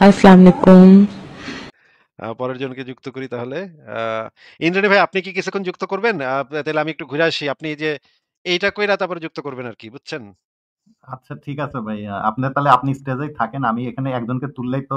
পরের জনকে যুক্ত করি তাহলে ভাই আপনি কি কিছুক্ষণ যুক্ত করবেন তাহলে আমি একটু ঘুরে আসি আপনি যে এইটা কইরা যুক্ত করবেন আর কি বুঝছেন আচ্ছা ঠিক আছে ভাই আপনি তাহলে আপনি স্টেজেই থাকেন আমি এখানে একজনকে তুললেই তো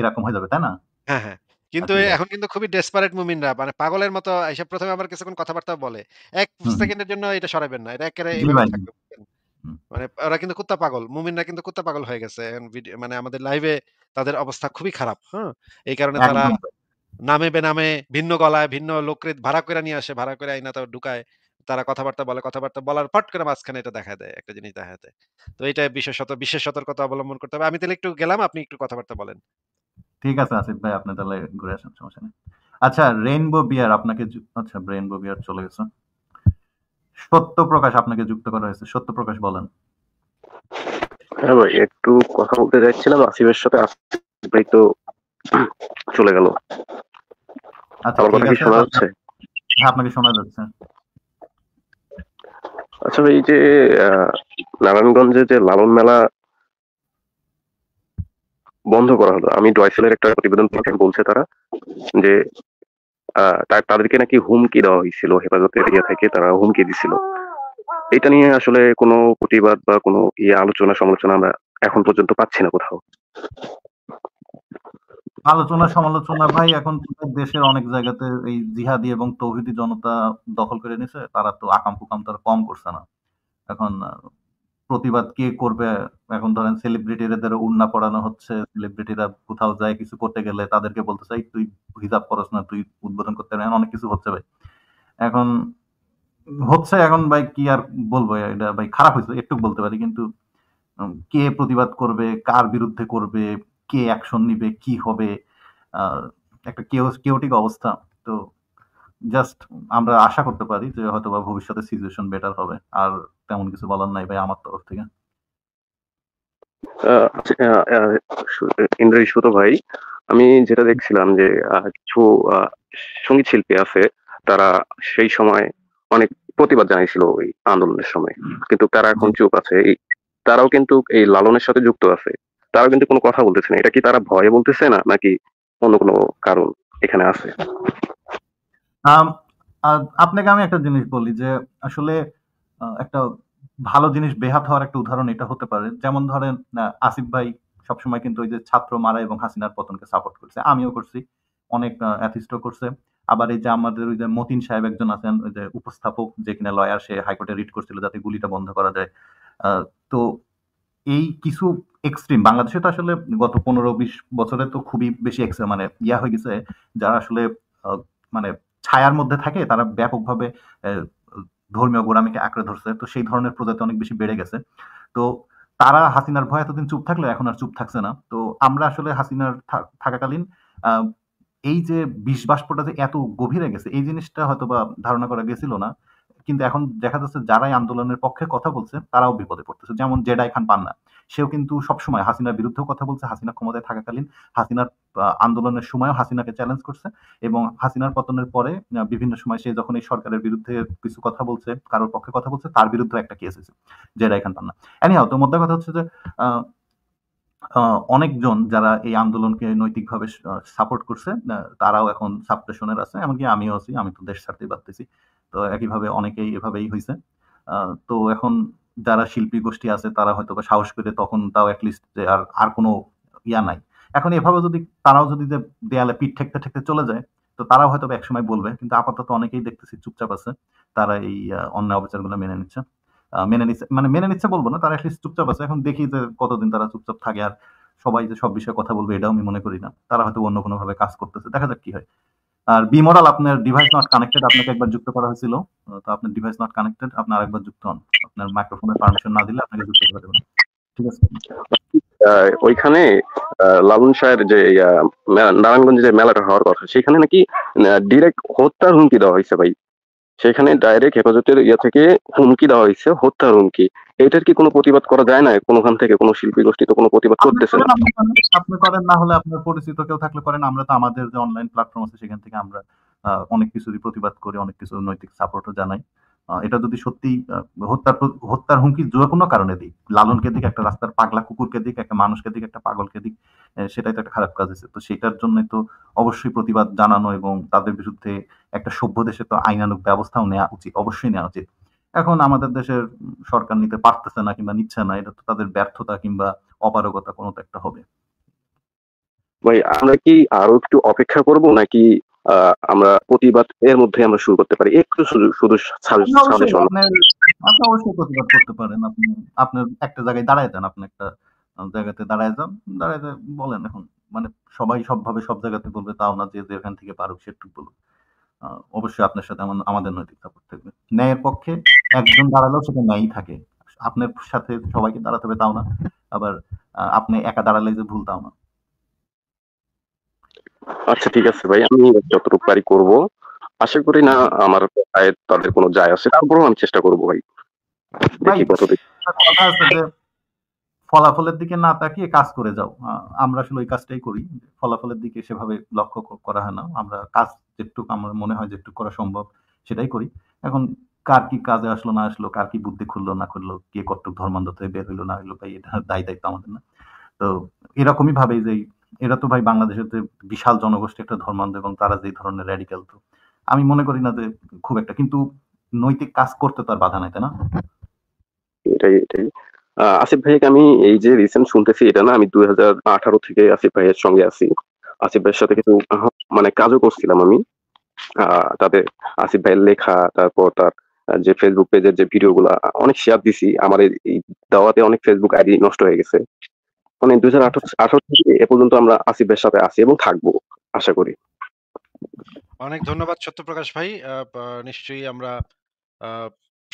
এরকম হয়ে যাবে তাই না হ্যাঁ হ্যাঁ কিন্তু আচ্ছা, এখন কিন্তু খুবই ডেসপারেট মুমিনরা মানে পাগলের মতো এসে প্রথমে আমার কিছুক্ষণ কথাবার্তা বলে এক সেকেন্ডের জন্য এটা সরাবেন না এটা একেবারে মানে ওরা কিন্তু কুত্তা পাগল মুমিনরা কিন্তু কুত্তা পাগল হয়ে গেছে মানে আমাদের লাইভে তাদের অবস্থা খুবই খারাপ হ্যাঁ এই কারণে তারা নামে বেনামে ভিন্ন গলায় ভিন্ন লোকরে ভাড়া করে নিয়ে আসে ভাড়া করে আইনা তাও ঢুকায় তারা কথাবার্তা বলে কথাবার্তা বলার ফট করে মাঝখানে এটা দেখা দেয় একটা জিনিস দেখা দেয় তো এটা বিশেষত বিশেষ সতর্কতা অবলম্বন করতে হবে আমি তাহলে একটু গেলাম আপনি একটু কথাবার্তা বলেন ঠিক আছে আসিফ ভাই আপনি তাহলে ঘুরে আসেন সমস্যা নেই আচ্ছা রেইনবো বিয়ার আপনাকে আচ্ছা রেইনবো বিয়ার চলে গেছে সত্য প্রকাশ আপনাকে যুক্ত করা হয়েছে সত্য প্রকাশ বলেন হ্যাঁ ভাই একটু কথা বলতে চাইছিলাম আসিফের সাথে ভাই তো চলে গেল আচ্ছা কথা কি শোনা হ্যাঁ, আপনাকে শোনা যাচ্ছে আচ্ছা এই যে নারায়ণগঞ্জে যে লালন মেলা বন্ধ করা হলো আমি ডয়সেলের একটা প্রতিবেদন বলছে তারা যে তাদেরকে নাকি হুমকি দেওয়া হয়েছিল হেফাজতের ইয়ে থেকে তারা হুমকি দিছিল এটা নিয়ে আসলে কোনো প্রতিবাদ বা কোনো ইয়ে আলোচনা সমালোচনা আমরা এখন পর্যন্ত পাচ্ছি না কোথাও আলোচনা সমালোচনা ভাই এখন দেশের অনেক জায়গাতে এই জিহাদি এবং তৌহিদি জনতা দখল করে নিছে তারা তো আকাম ফুকাম তারা কম করছে না এখন প্রতিবাদ কে করবে এখন ধরেন এদের উন্না পড়ানো হচ্ছে সেলিব্রিটিরা কোথাও যায় কিছু করতে গেলে তাদেরকে বলতে চাই তুই হিজাব করস না তুই উদ্বোধন করতে না অনেক কিছু হচ্ছে ভাই এখন হচ্ছে এখন ভাই কি আর বলবো এটা ভাই খারাপ হয়েছে একটু বলতে পারি কিন্তু কে প্রতিবাদ করবে কার বিরুদ্ধে করবে কে অ্যাকশন নিবে কি হবে একটা কেওটিক অবস্থা তো জাস্ট আমরা আশা করতে পারি যে হয়তো বা ভবিষ্যতে সিচুয়েশন বেটার হবে আর তেমন কিছু বলার নাই ভাই আমার তরফ থেকে আচ্ছা, ইন্দ্র ভাই আমি যেটা দেখছিলাম যে কিছু সঙ্গীত শিল্পী আছে তারা সেই সময় অনেক প্রতিবাদ জানিয়েছিল ওই আন্দোলনের সময় কিন্তু তারা এখন চুপ আছে তারাও কিন্তু এই লালনের সাথে যুক্ত আছে তারা কিন্তু কোনো কথা বলতেছে না এটা কি তারা ভয়ে বলতেছে না নাকি অন্য কোনো কারণ এখানে আছে আপনাকে আমি একটা জিনিস বলি যে আসলে একটা ভালো জিনিস বেহাত হওয়ার একটা উদাহরণ এটা হতে পারে যেমন ধরেন আসিফ ভাই সবসময় কিন্তু ওই যে ছাত্র মারা এবং হাসিনার পতনকে সাপোর্ট করছে আমিও করছি অনেক অ্যাথিস্টও করছে আবার এই যে আমাদের ওই যে মতিন সাহেব একজন আছেন ওই যে উপস্থাপক যে কিনা লয়ার সে হাইকোর্টে রিট করছিল যাতে গুলিটা বন্ধ করা যায় তো এই কিছু এক্সট্রিম বাংলাদেশে তো আসলে গত পনেরো বিশ বছরে তো খুবই বেশি এক্সট্রিম মানে ইয়া হয়ে গেছে যারা আসলে মানে ছায়ার মধ্যে থাকে তারা ব্যাপকভাবে ধর্মীয় গোড়ামিকে আঁকড়ে ধরছে তো সেই ধরনের প্রজাতি অনেক বেশি বেড়ে গেছে তো তারা হাসিনার ভয় এতদিন চুপ থাকলে এখন আর চুপ থাকছে না তো আমরা আসলে হাসিনার থাকাকালীন এই যে বিষ বাষ্পটা যে এত গভীরে গেছে এই জিনিসটা হয়তো বা ধারণা করা গেছিল না কিন্তু এখন দেখা যাচ্ছে যারাই আন্দোলনের পক্ষে কথা বলছে তারাও বিপদে পড়তেছে যেমন জেডাই খান পান্না সেও কিন্তু সবসময় হাসিনার বিরুদ্ধেও কথা বলছে হাসিনা ক্ষমতায় থাকাকালীন হাসিনার আন্দোলনের সময় হাসিনাকে চ্যালেঞ্জ করছে এবং হাসিনার পতনের পরে বিভিন্ন সময় সে যখন এই সরকারের বিরুদ্ধে কিছু কথা বলছে কারোর পক্ষে কথা বলছে তার বিরুদ্ধে একটা কেস হয়েছে জেডাই খান পান্না এনিহাও তো মধ্যে কথা হচ্ছে যে অনেকজন যারা এই আন্দোলনকে নৈতিকভাবে সাপোর্ট করছে তারাও এখন সাপ্রেশনের আছে এমনকি আমিও আছি আমি তো দেশ ছাড়তেই পারতেছি তো একইভাবে অনেকেই এভাবেই হয়েছে তো এখন যারা শিল্পী গোষ্ঠী আছে তারা হয়তো বা সাহস করে তখন তাও অ্যাটলিস্ট যে আর আর কোনো ইয়া নাই এখন এভাবে যদি তারাও যদি যে দেয়ালে পিঠ ঠেকতে ঠেকতে চলে যায় তো তারাও হয়তো এক সময় বলবে কিন্তু আপাতত অনেকেই দেখতেছি চুপচাপ আছে তারা এই অন্যায় অবিচারগুলো মেনে নিচ্ছে মেনে নিচ্ছে মানে মেনে নিচ্ছে বলবো না তারা অ্যাটলিস্ট চুপচাপ আছে এখন দেখি যে কতদিন তারা চুপচাপ থাকে আর সবাই যে সব বিষয়ে কথা বলবে এটাও আমি মনে করি না তারা হয়তো অন্য কোনোভাবে কাজ করতেছে দেখা যাক কি হয় আর বি মডেল আপনার ডিভাইস নট কানেক্টেড আপনাকে একবার যুক্ত করা হয়েছিল তো আপনার ডিভাইস নট কানেক্টেড আপনি আরেকবার যুক্ত হন আপনার মাইক্রোফোনের পারমিশন না দিলে আপনাকে যুক্ত করতে যাবে ঠিক আছে ওইখানে লাবণ শাহের যে নারায়ণগঞ্জ যে মেলাটা হওয়ার কথা সেখানে নাকি ডিরেক্ট হত্যার হুমকি দেওয়া হয়েছে ভাই সেখানে ডাইরেক্ট হেফাজতের ইয়ে থেকে হুমকি দেওয়া হয়েছে হত্যার হুমকি এটার কি কোনো প্রতিবাদ করা যায় না কোনোখান থেকে কোনো শিল্পী গোষ্ঠী তো কোনো প্রতিবাদ করতেছে না আপনি করেন না হলে আপনার পরিচিত কেউ থাকলে করেন আমরা তো আমাদের যে অনলাইন প্ল্যাটফর্ম আছে সেখান থেকে আমরা অনেক কিছুরই প্রতিবাদ করি অনেক কিছু নৈতিক সাপোর্টও জানাই এটা যদি সত্যি হত্যার হত্যার হুমকি যে কোনো কারণে দিক লালনকে দিক একটা রাস্তার পাগলা কুকুরকে দিক একটা মানুষকে দিক একটা পাগলকে দিক সেটাই তো একটা খারাপ কাজ আছে তো সেটার জন্য তো অবশ্যই প্রতিবাদ জানানো এবং তাদের বিরুদ্ধে একটা সভ্য দেশে তো আইনানুক ব্যবস্থাও নেওয়া উচিত অবশ্যই নেওয়া উচিত এখন আমাদের দেশের সরকার নিতে পারতেছে না কিংবা নিচ্ছে না এটা তো তাদের ব্যর্থতা কিংবা অপারগতা কোনো একটা হবে ভাই আমরা কি আরো একটু অপেক্ষা করব নাকি আমরা প্রতিবাদ এর মধ্যে আমরা শুরু করতে পারি একটু শুধু আপনি অবশ্যই প্রতিবাদ করতে পারেন আপনি আপনার একটা জায়গায় দাঁড়ায় যান আপনি একটা জায়গাতে দাঁড়ায় যান দাঁড়ায় বলেন এখন মানে সবাই সবভাবে সব জায়গাতে বলবে তাও না যে যেখান থেকে পারুক সেটুকু বলুক অবশ্যই আপনার সাথে আমাদের নৈতিকতা করতে হবে ন্যায়ের পক্ষে একজন দাঁড়ালেও সেটা ন্যায়ই থাকে আপনার সাথে সবাইকে দাঁড়াতে হবে তাও না আবার আপনি একা দাঁড়ালে যে ভুল তাও না আচ্ছা ঠিক আছে ভাই আমি যতটুকু পারি করব আশা করি না আমার তাদের কোনো যায় আছে তারপরেও আমি চেষ্টা করব ভাই দেখি কতদিন কথা আছে যে ফলাফলের দিকে না তাকিয়ে কাজ করে যাও আমরা আসলে ওই কাজটাই করি ফলাফলের দিকে সেভাবে লক্ষ্য করা হয় না আমরা কাজ যেটুকু আমার মনে হয় যেটুকু করা সম্ভব সেটাই করি এখন কার কি কাজে আসলো না আসলো কার কি বুদ্ধি খুললো না খুললো কে কট্টক ধর্মান্ধ হয়ে বের হইলো না হইলো ভাই এটা দায়ী দায়িত্ব আমাদের না তো এরকমই ভাবে যে এরা তো ভাই বাংলাদেশের যে বিশাল জনগোষ্ঠী একটা ধর্মান্ধ এবং তারা যে ধরনের র্যাডিক্যাল তো আমি মনে করি না যে খুব একটা কিন্তু নৈতিক কাজ করতে তার বাধা নাই তাই না এটাই এটাই আসিফ ভাইকে আমি এই যে রিসেন্ট শুনতেছি এটা না আমি দুই হাজার আঠারো থেকে আসিফ ভাইয়ের সঙ্গে আছি আসিফ ভাইয়ের সাথে কিছু মানে কাজও করছিলাম আমি তাদের আসিফ ভাইয়ের লেখা তারপর তার যে ফেসবুক পেজের যে গুলা অনেক শেয়ার দিছি আমার এই দাওয়াতে অনেক ফেসবুক আইডি নষ্ট হয়ে গেছে মানে দুই হাজার আঠারো থেকে এ পর্যন্ত আমরা আসিফ ভাইয়ের সাথে আছি এবং থাকবো আশা করি অনেক ধন্যবাদ সত্যপ্রকাশ ভাই নিশ্চয়ই আমরা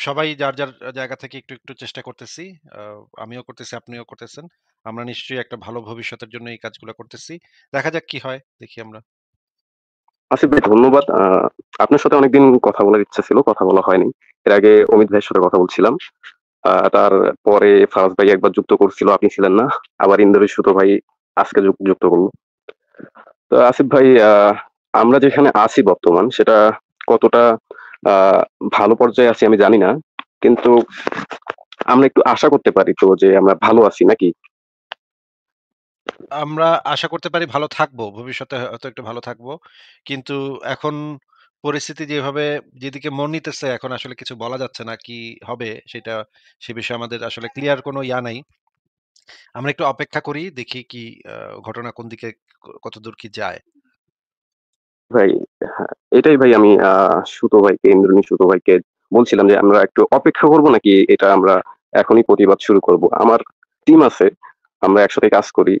সবাই যার যার জায়গা থেকে একটু একটু চেষ্টা করতেছি আহ, আমিও করতেছি আপনিও করতেছেন আমরা নিশ্চয়ই একটা ভালো ভবিষ্যতের জন্য এই কাজগুলো করতেছি দেখা যাক কি হয় দেখি আমরা আসিফ ভাই ধন্যবাদ আহ, আপনার সাথে অনেকদিন কথা বলার ইচ্ছা ছিল কথা বলা হয়নি এর আগে অমিত ভাইয়ের সাথে কথা বলছিলাম আহ, তারপরে ফারাজ ভাই একবার যুক্ত করছিল আপনি ছিলেন না আবার ইন্দ্রজিৎ ভাই আজকে যুক্ত করলো তো আসিফ ভাই আহ, আমরা যেখানে আছি বর্তমান সেটা কতটা ভালো পর্যায়ে আছি আমি জানি না কিন্তু আমরা একটু আশা করতে পারি তো যে আমরা ভালো আছি নাকি আমরা আশা করতে পারি ভালো থাকবো ভবিষ্যতে হয়তো একটু ভালো থাকবো কিন্তু এখন পরিস্থিতি যেভাবে যেদিকে মন নিতেছে এখন আসলে কিছু বলা যাচ্ছে না কি হবে সেটা সে বিষয়ে আমাদের আসলে ক্লিয়ার কোনো ইয়া নাই আমরা একটু অপেক্ষা করি দেখি কি ঘটনা কোন দিকে কতদূর কি যায় ভাই হ্যাঁ, এটাই ভাই আমি সুতো ভাইকে ইন্দ্রনী সুতো ভাইকে বলছিলাম যে আমরা একটু অপেক্ষা করব নাকি এটা আমরা এখনই প্রতিবাদ শুরু করব আমার টিম আছে আমরা একসাথে কাজ করি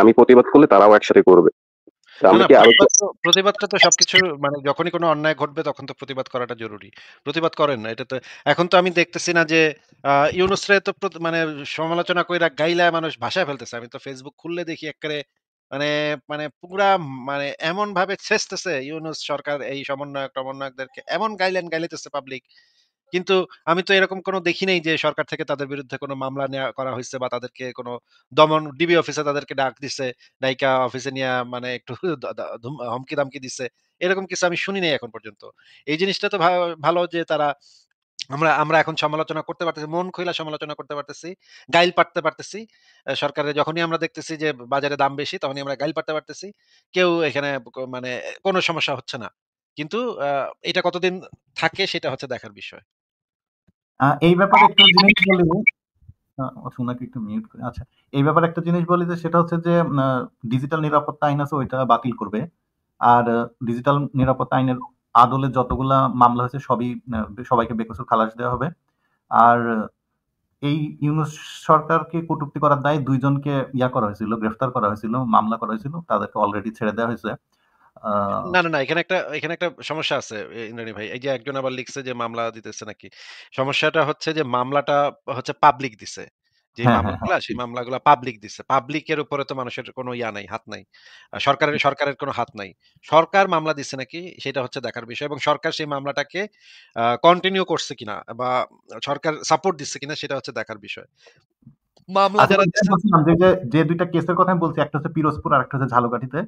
আমি প্রতিবাদ করলে তারাও একসাথে করবে প্রতিবাদটা তো সবকিছু মানে যখনই কোনো অন্যায় ঘটবে তখন তো প্রতিবাদ করাটা জরুরি প্রতিবাদ করেন না এটা তো এখন তো আমি দেখতেছি না যে ইউনুসরে তো মানে সমালোচনা কইরা গাইলায় মানুষ ভাষায় ফেলতেছে আমি তো ফেসবুক খুললে দেখি একবারে মানে মানে পুরা মানে এমন ভাবে ছেঁচতেছে ইউনুস সরকার এই সমন্বয়ক টমন্বয়কদেরকে এমন গাইলেন গাইলেতেছে পাবলিক কিন্তু আমি তো এরকম কোনো দেখি নাই যে সরকার থেকে তাদের বিরুদ্ধে কোনো মামলা নেওয়া করা হয়েছে বা তাদেরকে কোনো দমন ডিবি অফিসে তাদেরকে ডাক দিছে নায়িকা অফিসে নিয়ে মানে একটু হমকি দামকি দিছে এরকম কিছু আমি শুনি নাই এখন পর্যন্ত এই জিনিসটা তো ভালো যে তারা আমরা আমরা এখন সমালোচনা করতে পারতেছি মন খোলা সমালোচনা করতে পারতেছি গাইল পারতে পারতেছি সরকারের যখনই আমরা দেখতেছি যে বাজারে দাম বেশি তখনই আমরা গাইল পারতে পারতেছি কেউ এখানে মানে কোনো সমস্যা হচ্ছে না কিন্তু এটা কতদিন থাকে সেটা হচ্ছে দেখার বিষয় এই ব্যাপারে একটু আচ্ছা। জিনিস বলি সোনাকে একটু মিউট করে আচ্ছা এই ব্যাপারে একটা জিনিস বলি যে সেটা হচ্ছে যে ডিজিটাল নিরাপত্তা আইন আছে ওইটা বাতিল করবে আর ডিজিটাল নিরাপত্তা আইনের আদলে যতগুলা মামলা হয়েছে সবই সবাইকে বেকসুর খালাস দেওয়া হবে আর এই ইউনুস সরকারকে কটুক্তি করার দায়ে দুইজনকে ইয়া করা হয়েছিল গ্রেফতার করা হয়েছিল মামলা করা হয়েছিল তাদেরকে অলরেডি ছেড়ে দেওয়া হয়েছে না না না এখানে একটা এখানে একটা সমস্যা আছে ইন্দ্রাণী ভাই এই যে একজন আবার লিখছে যে মামলা দিতেছে নাকি সমস্যাটা হচ্ছে যে মামলাটা হচ্ছে পাবলিক দিছে যে হ্যাঁ, হ্যাঁ, হ্যাঁ। মামলাগুলা সেই মামলাগুলা পাবলিক দিছে পাবলিকের উপরে তো মানুষের কোনো ইয়া নাই হাত নাই সরকারের সরকারের কোনো হাত নাই সরকার মামলা দিছে নাকি সেটা হচ্ছে দেখার বিষয় এবং সরকার সেই মামলাটাকে কন্টিনিউ করছে কিনা বা সরকার সাপোর্ট দিচ্ছে কিনা সেটা হচ্ছে দেখার বিষয় মামলা আচ্ছা, যারা যে দুইটা কেসের কথা আমি বলছি একটা হচ্ছে পিরোজপুর আর একটা হচ্ছে ঝালকাঠিতে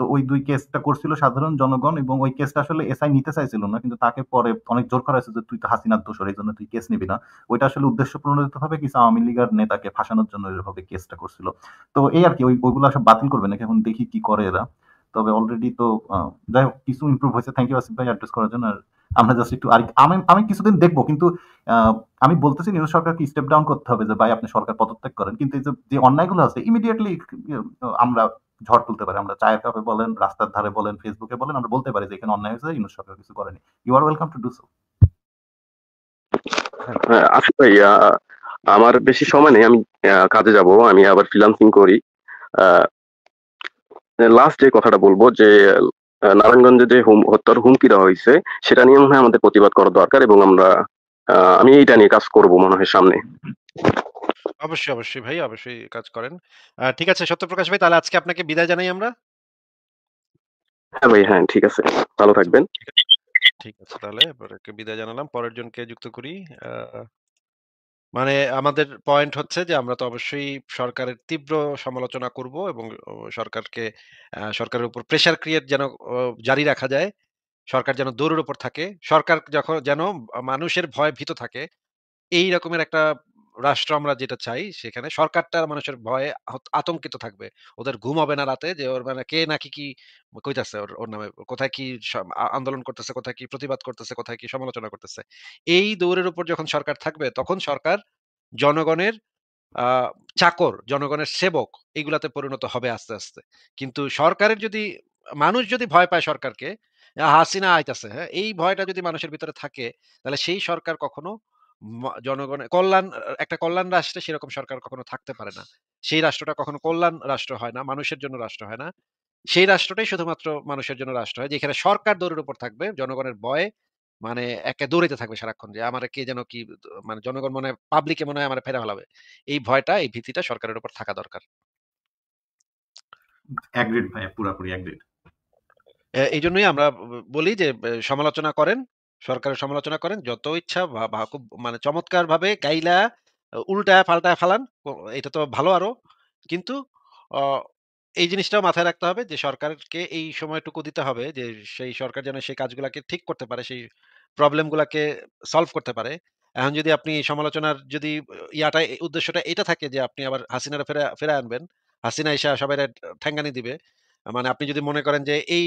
তো ওই দুই কেসটা করছিল সাধারণ জনগণ এবং ওই কেসটা আসলে এসআই নিতে চাইছিল না কিন্তু তাকে পরে অনেক জোর করা হয়েছে যে তুই তো হাসিনার দোষর এই জন্য তুই কেস নিবি না ওইটা আসলে উদ্দেশ্য প্রণোদিত ভাবে কিছু আওয়ামী লীগের নেতাকে ফাঁসানোর জন্য এইভাবে কেসটা করছিল তো এই আর কি ওই ওইগুলো আসলে বাতিল করবে নাকি এখন দেখি কি করে এরা তবে অলরেডি তো যাই হোক কিছু ইম্প্রুভ হয়েছে থ্যাংক ইউ আসিফ ভাই অ্যাড্রেস করার জন্য আর আমরা জাস্ট একটু আর আমি আমি কিছুদিন দেখবো কিন্তু আমি বলতেছি নিউজ সরকারকে স্টেপ ডাউন করতে হবে যে ভাই আপনি সরকার পদত্যাগ করেন কিন্তু এই যে অন্যায়গুলো আছে ইমিডিয়েটলি আমরা ঝড় তুলতে পারে আমরা চায়ের কাপে বলেন রাস্তার ধারে বলেন ফেসবুকে বলেন আমরা বলতে পারি যে এখানে অন্যায় হয়েছে ইউনুস সরকার কিছু করেনি you are welcome to do so আমার বেশি সময় নেই আমি কাজে যাব আমি আবার ফ্রিলান্সিং করি লাস্ট যে কথাটা বলবো যে নারায়ণগঞ্জে যে হুম হত্যার হুমকি দেওয়া হয়েছে সেটা নিয়ে মনে হয় আমাদের প্রতিবাদ করা দরকার এবং আমরা আমি এইটা নিয়ে কাজ করব মনে হয় সামনে অবশ্যই, অবশ্যই ভাই, অবশ্যই কাজ করেন। ঠিক আছে সত্যপ্রকাশ ভাই তাহলে আজকে আপনাকে বিদায় জানাই আমরা। হ্যাঁ ভাই, হ্যাঁ ঠিক আছে। ভালো থাকবেন। ঠিক আছে। তাহলে বিদায় জানালাম। পরের জনকে যুক্ত করি। মানে আমাদের পয়েন্ট হচ্ছে যে আমরা তো অবশ্যই সরকারের তীব্র সমালোচনা করব এবং সরকারকে সরকারের উপর প্রেশার ক্রিয়েট যেন জারি রাখা যায়। সরকার যেন দৌড়ের উপর থাকে। সরকার যখন যেন মানুষের ভয় ভীত থাকে। এই রকমের একটা রাষ্ট্র আমরা যেটা চাই সেখানে সরকারটা মানুষের ভয়ে আতঙ্কিত থাকবে ওদের ঘুম হবে না রাতে যে ওর মানে কে নাকি কি কইতাছে ওর ওর নামে কোথায় কি আন্দোলন করতেছে কোথায় কি প্রতিবাদ করতেছে কোথায় কি সমালোচনা করতেছে এই দৌড়ের উপর যখন সরকার থাকবে তখন সরকার জনগণের চাকর জনগণের সেবক এগুলাতে পরিণত হবে আস্তে আস্তে কিন্তু সরকারের যদি মানুষ যদি ভয় পায় সরকারকে হাসিনা আইতাছে হ্যাঁ এই ভয়টা যদি মানুষের ভিতরে থাকে তাহলে সেই সরকার কখনো জনগণের কল্যাণ একটা কল্যাণ রাষ্ট্রে সেরকম সরকার কখনো থাকতে পারে না সেই রাষ্ট্রটা কখনো কল্যাণ রাষ্ট্র হয় না মানুষের জন্য রাষ্ট্র হয় না সেই রাষ্ট্রটাই শুধুমাত্র মানুষের জন্য রাষ্ট্র হয় যেখানে সরকার দৌড়ের উপর থাকবে জনগণের ভয়ে মানে একে দৌড়িতে থাকবে সারাক্ষণ যে আমার কে যেন কি মানে জনগণ মনে হয় পাবলিকে মনে হয় আমার ফেরা ফেলাবে এই ভয়টা এই ভীতিটা সরকারের উপর থাকা দরকার এই জন্যই আমরা বলি যে সমালোচনা করেন সরকারের সমালোচনা করেন যত ইচ্ছা খুব মানে চমৎকার ভাবে গাইলা উল্টা পাল্টা ফালান এটা তো ভালো আরো কিন্তু এই জিনিসটাও মাথায় রাখতে হবে যে সরকারকে এই সময়টুকু দিতে হবে যে সেই সরকার যেন সেই কাজগুলাকে ঠিক করতে পারে সেই গুলাকে সলভ করতে পারে এখন যদি আপনি সমালোচনার যদি ইয়াটা উদ্দেশ্যটা এটা থাকে যে আপনি আবার হাসিনারা ফেরা ফেরা আনবেন হাসিনা এসে সবাই ঠ্যাঙ্গানি দিবে মানে আপনি যদি মনে করেন যে এই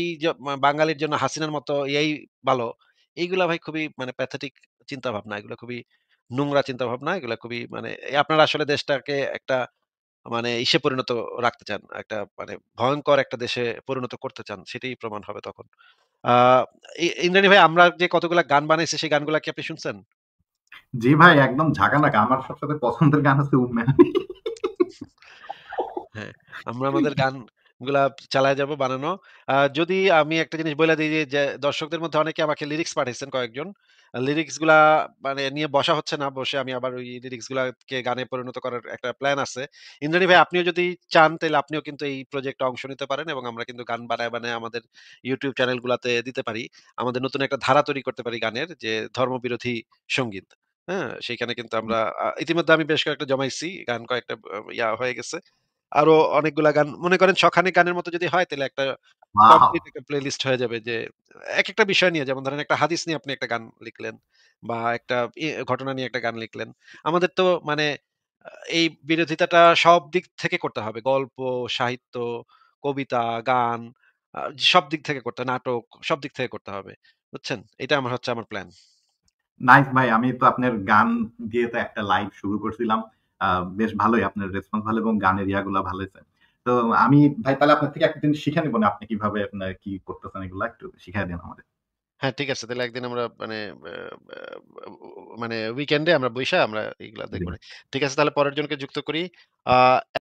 বাঙালির জন্য হাসিনার মতো এই ভালো এইগুলা ভাই খুবই মানে প্যাথেটিক চিন্তা ভাবনা এগুলো খুবই নোংরা চিন্তা ভাবনা এগুলো খুবই মানে আপনারা আসলে দেশটাকে একটা মানে ইসে পরিণত রাখতে চান একটা মানে ভয়ঙ্কর একটা দেশে পরিণত করতে চান সেটাই প্রমাণ হবে তখন আহ ইন্দ্রাণী ভাই আমরা যে কতগুলো গান বানাইছি সেই গানগুলা কি আপনি শুনছেন জি ভাই একদম ঝাঁকানাকা আমার সবচেয়ে পছন্দের গান হচ্ছে উম্মে হ্যাঁ আমরা আমাদের গান গুলা চালায় যাব বানানো যদি আমি একটা জিনিস বলে দিই যে দর্শকদের মধ্যে অনেকে আমাকে লিরিক্স পাঠিয়েছেন কয়েকজন লিরিক্স গুলা মানে নিয়ে বসা হচ্ছে না বসে আমি আবার ওই লিরিক্স গুলাকে গানে পরিণত করার একটা প্ল্যান আছে ইন্দ্রাণী ভাই আপনিও যদি চান তাহলে আপনিও কিন্তু এই প্রজেক্টে অংশ নিতে পারেন এবং আমরা কিন্তু গান বানায় বানায় আমাদের ইউটিউব চ্যানেল গুলাতে দিতে পারি আমাদের নতুন একটা ধারা তৈরি করতে পারি গানের যে ধর্মবিরোধী সঙ্গীত হ্যাঁ সেখানে কিন্তু আমরা ইতিমধ্যে আমি বেশ কয়েকটা জমাইছি গান কয়েকটা ইয়া হয়ে গেছে আরো অনেকগুলো গান মনে করেন সখানে গানের মতো যদি হয় তাহলে একটা প্লেলিস্ট হয়ে যাবে যে এক একটা বিষয় নিয়ে যেমন ধরেন একটা হাদিস নিয়ে আপনি একটা গান লিখলেন বা একটা ঘটনা নিয়ে একটা গান লিখলেন আমাদের তো মানে এই বিরোধিতাটা সব দিক থেকে করতে হবে গল্প সাহিত্য কবিতা গান সব দিক থেকে করতে নাটক সব দিক থেকে করতে হবে বুঝছেন এটা আমার হচ্ছে আমার প্ল্যান নাইস ভাই আমি তো আপনার গান দিয়ে তো একটা লাইভ শুরু করছিলাম বেশ ভালোই আপনার রেসপন্স ভালো এবং গানের ইয়াগুলো ভালো তো আমি ভাই তাহলে আপনার থেকে একদিন শিখে নেবো না আপনি কিভাবে আপনার কি করতেছেন এগুলো একটু শিখাই দেন আমাদের হ্যাঁ ঠিক আছে তাহলে একদিন আমরা মানে মানে উইকেন্ডে আমরা বৈশা আমরা এগুলা দেখবো ঠিক আছে তাহলে পরের জনকে যুক্ত করি আহ